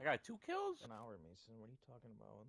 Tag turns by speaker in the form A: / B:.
A: I got two kills? An hour, Mason. What are you talking about?